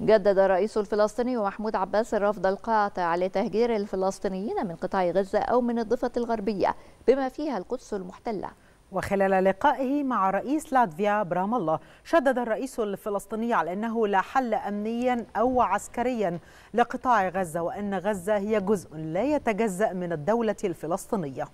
جدد الرئيس الفلسطيني محمود عباس الرفض القاطع لتهجير الفلسطينيين من قطاع غزة أو من الضفة الغربية بما فيها القدس المحتلة وخلال لقائه مع رئيس لاتفيا برام الله شدد الرئيس الفلسطيني على أنه لا حل أمنيا أو عسكريا لقطاع غزة وأن غزة هي جزء لا يتجزأ من الدولة الفلسطينية